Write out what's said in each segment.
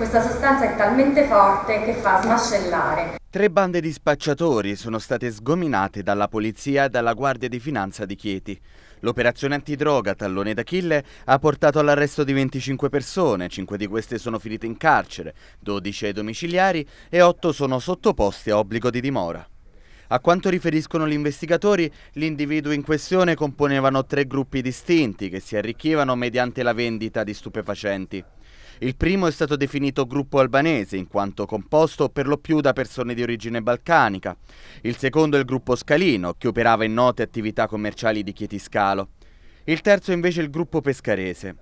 Questa sostanza è talmente forte che fa smascellare. Tre bande di spacciatori sono state sgominate dalla polizia e dalla Guardia di Finanza di Chieti. L'operazione antidroga Tallone d'Achille ha portato all'arresto di 25 persone, 5 di queste sono finite in carcere, 12 ai domiciliari e 8 sono sottoposti a obbligo di dimora. A quanto riferiscono gli investigatori, gli individui in questione componevano tre gruppi distinti che si arricchivano mediante la vendita di stupefacenti. Il primo è stato definito gruppo albanese, in quanto composto per lo più da persone di origine balcanica. Il secondo è il gruppo Scalino, che operava in note attività commerciali di Chietiscalo. Il terzo è invece il gruppo pescarese.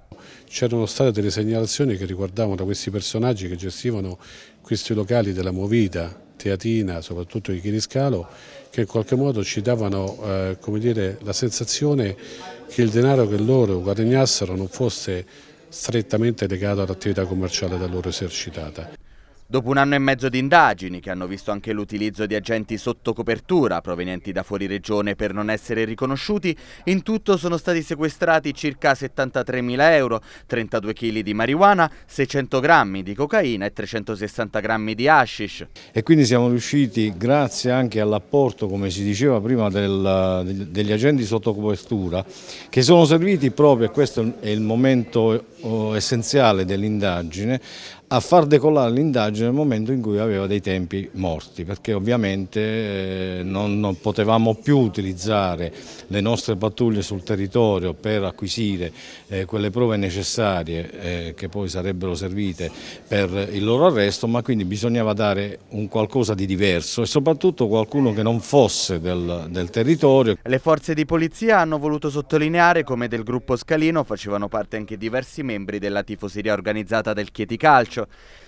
C'erano state delle segnalazioni che riguardavano questi personaggi che gestivano questi locali della Movita, Teatina, soprattutto di Chiriscalo, che in qualche modo ci davano eh, dire, la sensazione che il denaro che loro guadagnassero non fosse strettamente legato all'attività commerciale da loro esercitata. Dopo un anno e mezzo di indagini, che hanno visto anche l'utilizzo di agenti sotto copertura provenienti da fuori regione per non essere riconosciuti, in tutto sono stati sequestrati circa 73.000 euro, 32 kg di marijuana, 600 grammi di cocaina e 360 grammi di hashish. E quindi siamo riusciti, grazie anche all'apporto, come si diceva prima, del, degli agenti sotto copertura, che sono serviti proprio, e questo è il momento essenziale dell'indagine a far decollare l'indagine nel momento in cui aveva dei tempi morti, perché ovviamente eh, non, non, potevamo più utilizzare le nostre pattuglie sul territorio per acquisire eh, quelle prove necessarie eh, che poi sarebbero servite per il loro arresto, ma quindi bisognava dare un qualcosa di diverso e soprattutto qualcuno che non fosse del, del territorio. Le forze di polizia hanno voluto sottolineare come del gruppo Scalino facevano parte anche diversi membri della tifoseria organizzata del Chieti Calcio.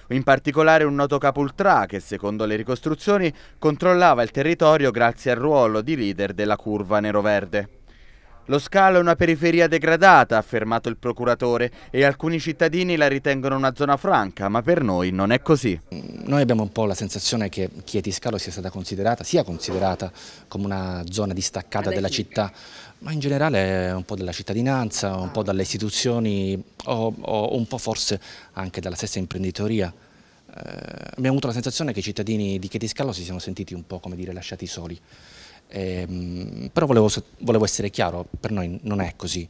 In particolare un noto capultrà che, secondo le ricostruzioni, controllava il territorio grazie al ruolo di leader della curva nero-verde. Lo scalo è una periferia degradata, ha affermato il procuratore, e alcuni cittadini la ritengono una zona franca, ma per noi non è così. Noi abbiamo un po' la sensazione che Chieti Scalo sia stata considerata, sia considerata come una zona distaccata della città, ma in generale un po' dalla cittadinanza, un po' dalle istituzioni o, o un po' forse anche dalla stessa imprenditoria. Eh, abbiamo avuto la sensazione che i cittadini di Chieti Scalo si siano sentiti un po' come dire lasciati soli. Ehm, però volevo, volevo essere chiaro, per noi non è così.